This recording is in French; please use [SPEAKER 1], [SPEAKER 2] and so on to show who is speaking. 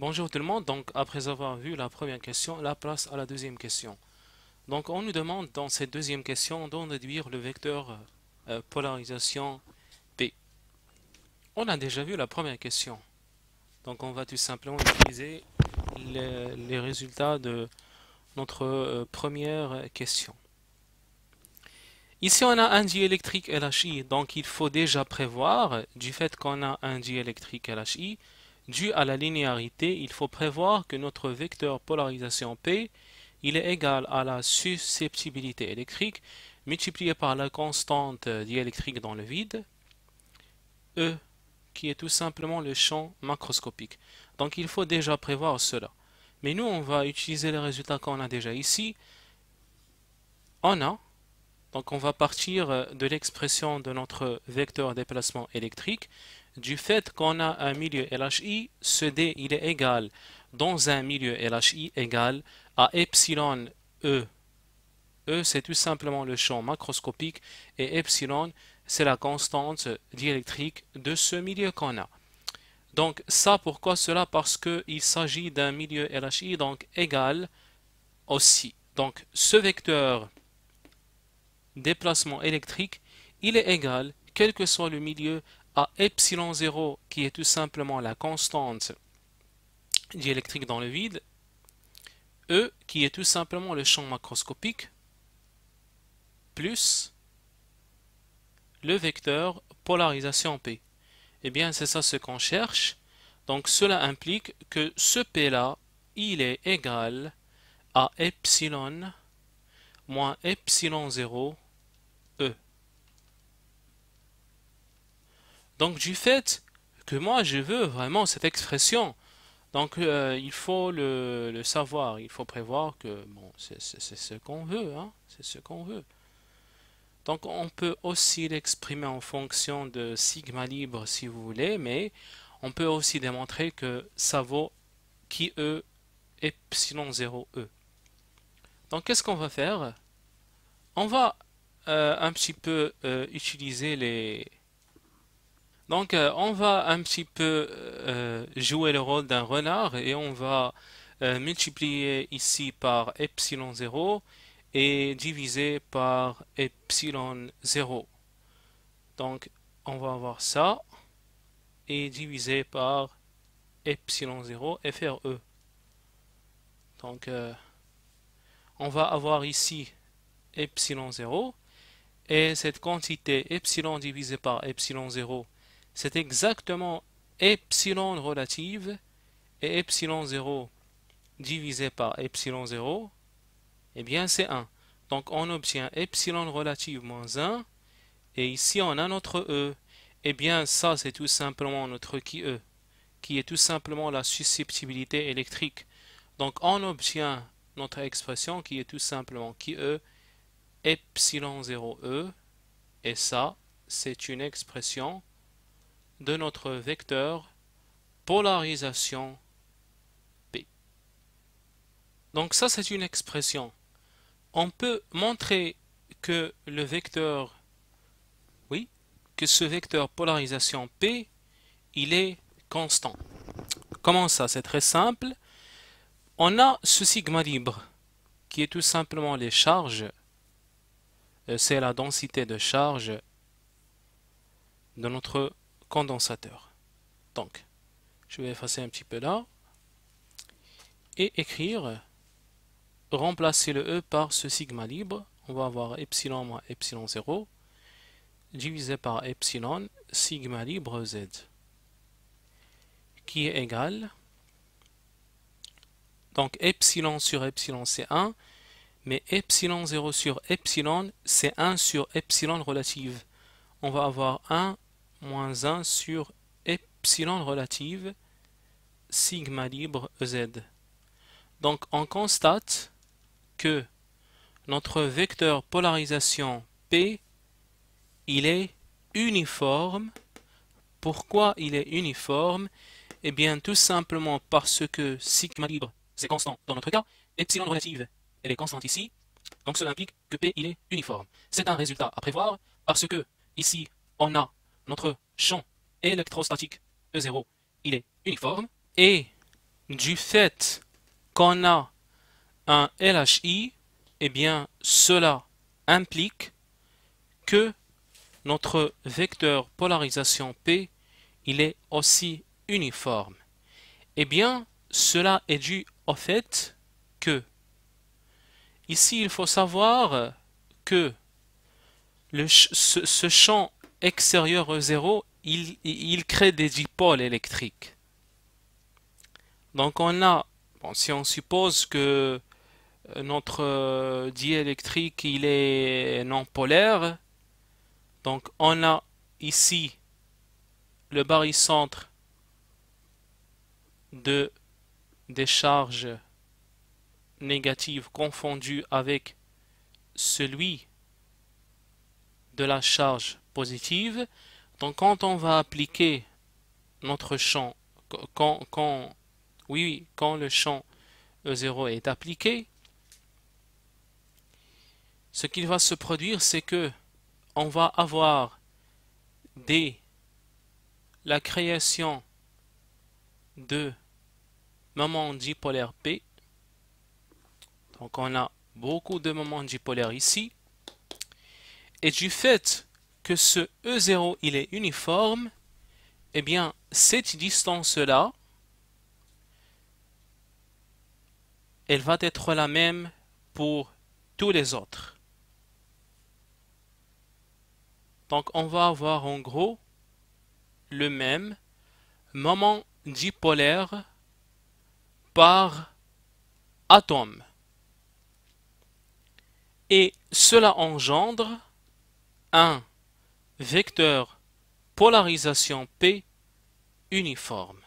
[SPEAKER 1] Bonjour tout le monde, donc après avoir vu la première question, la place à la deuxième question. Donc on nous demande dans cette deuxième question d'en déduire le vecteur euh, polarisation P. On a déjà vu la première question. Donc on va tout simplement utiliser les, résultats de notre euh, première question. Ici on a un diélectrique LHI, donc il faut déjà prévoir, du fait qu'on a un diélectrique LHI, Dû à la linéarité, il faut prévoir que notre vecteur polarisation P il est égal à la susceptibilité électrique multipliée par la constante diélectrique dans le vide, E, qui est tout simplement le champ macroscopique. Donc il faut déjà prévoir cela. Mais nous, on va utiliser le résultat qu'on a déjà ici. On a donc on va partir euh, de l'expression de notre vecteur déplacement électrique du fait qu'on a un milieu LHI, ce D il est égal dans un milieu LHI égal à epsilon E. E c'est tout simplement le champ macroscopique et epsilon c'est la constante diélectrique de ce milieu qu'on a. Donc ça, pourquoi cela Parce qu'il s'agit d'un milieu LHI, donc égal aussi. Donc ce vecteur déplacement électrique, il est égal, quel que soit le milieu, à epsilon 0 qui est tout simplement la constante diélectrique dans le vide, E qui est tout simplement le champ macroscopique, plus le vecteur polarisation P. Eh bien, c'est ça ce qu'on cherche. Donc, cela implique que ce P-là, il est égal à epsilon moins epsilon 0 E. Donc du fait que moi je veux vraiment cette expression, donc euh, il faut le, savoir, il faut prévoir que bon, c'est ce qu'on veut, hein, c'est ce qu'on veut. Donc on peut aussi l'exprimer en fonction de sigma libre si vous voulez, mais on peut aussi démontrer que ça vaut qui E epsilon 0 E. Donc qu'est-ce qu'on va faire on va un petit peu utiliser les... Donc on va un petit peu jouer le rôle d'un renard et on va euh, multiplier ici par epsilon 0 et diviser par epsilon 0. Donc on va avoir ça et diviser par epsilon 0 FRE. Donc euh, on va avoir ici epsilon 0. Et cette quantité epsilon divisé par epsilon 0, c'est exactement epsilon relative et epsilon 0 divisé par epsilon 0, eh bien c'est 1. Donc on obtient epsilon relative moins 1, et ici on a notre E. Eh bien ça c'est tout simplement notre qui E, qui est tout simplement la susceptibilité électrique. Donc on obtient notre expression qui est tout simplement qui E epsilon 0e, et ça, c'est une expression de notre vecteur polarisation P. Donc ça, c'est une expression. On peut montrer que le vecteur, oui, que ce vecteur polarisation P, il est constant. Comment ça C'est très simple. On a ce sigma libre, qui est tout simplement les charges euh, c'est la densité de charge de notre condensateur. Donc, je vais effacer un petit peu là et écrire, remplacer le E par ce sigma libre. On va avoir epsilon moins epsilon 0 divisé par epsilon sigma libre Z qui est égal donc epsilon sur epsilon c'est 1 mais epsilon 0 sur epsilon, c'est 1 sur epsilon relative. On va avoir 1 moins 1 sur epsilon relative sigma libre z. Donc on constate que notre vecteur polarisation P, il est uniforme. Pourquoi il est uniforme Eh bien tout simplement parce que sigma libre, c'est constant dans notre cas, epsilon relative, elle est constante ici, donc cela implique que P il est uniforme. C'est un résultat à prévoir parce que ici on a notre champ électrostatique E0, il est uniforme et du fait qu'on a un LHI, et eh bien cela implique que notre vecteur polarisation P, il est aussi uniforme. Eh bien, cela est dû au fait que Ici, il faut savoir que ce, champ extérieur E0, il, crée des dipôles électriques. Donc on a, si on suppose que euh, notre euh, diélectrique il est non polaire, donc on a ici le barycentre de des charges négative confondue avec celui de la charge positive. Donc quand on va appliquer notre champ, quand, quand, oui, quand le champ E0 est appliqué, ce qu'il va se produire, c'est que on va avoir dès la création de Maman dipolaire P donc on a beaucoup de moments dipolaires ici. Et du fait que ce E0 il est uniforme, eh bien cette distance-là, elle va être la même pour tous les autres. Donc on va avoir en gros le même moment dipolaire par atome et cela engendre un vecteur polarisation P uniforme.